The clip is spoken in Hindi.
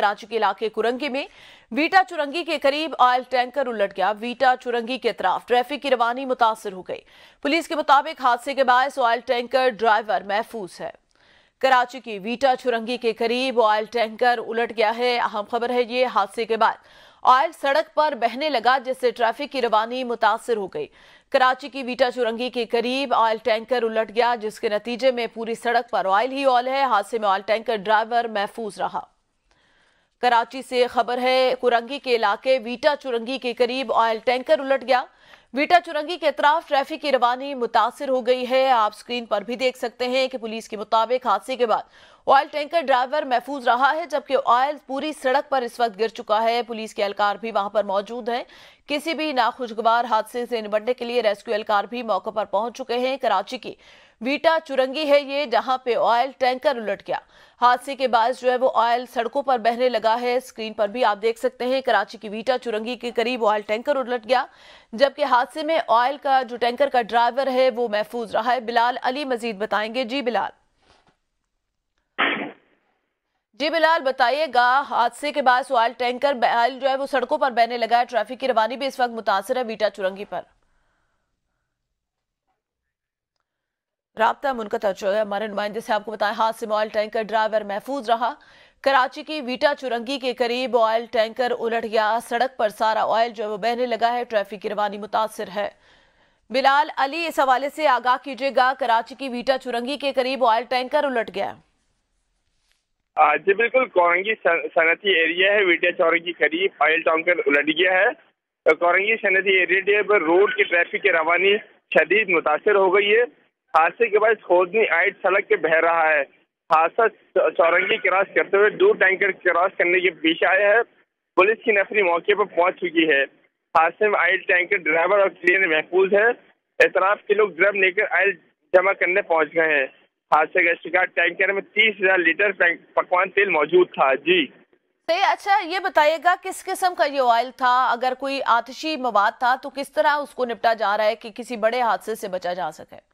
कराची के इलाके कुरंगी में वीटा चुरंगी के करीब ऑयल टैंकर उलट गया वीटा चुरंगी के अतराफ ट्रैफिक की रवानी मुतासर हो गई पुलिस के मुताबिक हादसे के बायस ऑयल टैंकर ड्राइवर महफूज है कराची की वीटा चुरंगी के करीब ऑयल टैंकर उलट गया है अहम खबर है ये हादसे के बाद ऑयल सड़क पर बहने लगा जिससे ट्रैफिक की रवानी मुतासर हो गई कराची की वीटा चुरंगी के करीब ऑयल टैंकर उलट गया जिसके नतीजे में पूरी सड़क पर ऑयल ही ऑयल है हादसे में ऑयल टैंकर ड्राइवर महफूज रहा कराची से खबर है कुरंगी के इलाके वीटा चुरंगी के करीब ऑयल टैंकर उलट गया वीटा चुरंगी के अतराफ ट्रैफिक की रवानी मुतासर हो गई है आप स्क्रीन पर भी देख सकते हैं कि पुलिस के मुताबिक हादसे के बाद ऑयल टैंकर ड्राइवर महफूज रहा है जबकि ऑयल पूरी सड़क पर इस वक्त गिर चुका है पुलिस के एहलकार भी वहां पर मौजूद हैं किसी भी नाखुशगवार हादसे से निपटने के लिए रेस्क्यू एहलकार भी मौके पर पहुंच चुके हैं कराची की वीटा चुरंगी है ये जहां पे ऑयल टैंकर उलट गया हादसे के बाद जो है वो ऑयल सड़कों पर बहने लगा है स्क्रीन पर भी आप देख सकते हैं कराची की वीटा चुरंगी के करीब ऑयल टैंकर उलट गया जबकि हादसे में ऑयल का जो टैंकर का ड्राइवर है वो महफूज रहा है बिलाल अली मजीद बताएंगे जी बिलाल जी बिलाल बताइएगा हादसे के बाद ऑयल टैंकर ऑयल जो है वो सड़कों पर बहने लगा है ट्रैफिक की रवानी भी इस वक्त मुतासर है वीटा चुरंगी पर रबता मुनकता हो गया हमारे नुमाइंदे से आपको बताया हाथ से ऑयल टैंकर ड्राइवर महफूज रहा कराची की वीटा चुरंगी के करीब ऑयल टैंकर उलट गया सड़क पर सारा ऑयल जो है वो बहने लगा है ट्रैफिक की रवानी मुतासर है बिलाल अली इस हवाले से आगाह कीजिएगा कराची की वीटा चुरंगी के करीब ऑयल टैंकर उलट गया जी बिल्कुल कोरंगी सनती एरिया है वीटा चौरंगी के करीब ऑयल टैंकर उलट गया है कोरंगी सनती एरिया रोड की ट्रैफिक की रवानी शदीद मुतासर हो गई है हादसे के बाद खोदनी आइट सड़क के बह रहा है हादसा चौरंगी क्रॉस करते हुए दो टैंकर क्रॉस करने के पीछे आया है पुलिस की नफरी मौके पर पहुंच चुकी है हादसे में आयल टैंकर ड्राइवर और क्लियर महफूज है एतराफ के लोग ड्रम लेकर आयल जमा करने पहुंच गए हैं हादसे का शिकार टैंकर में तीस हजार लीटर पकवान तेल मौजूद था जी ते अच्छा ये बताइएगा किस किस्म का ये ऑयल था अगर कोई आतिशी मवाद था तो किस तरह उसको निपटा जा रहा है कि किसी बड़े हादसे से बचा जा सके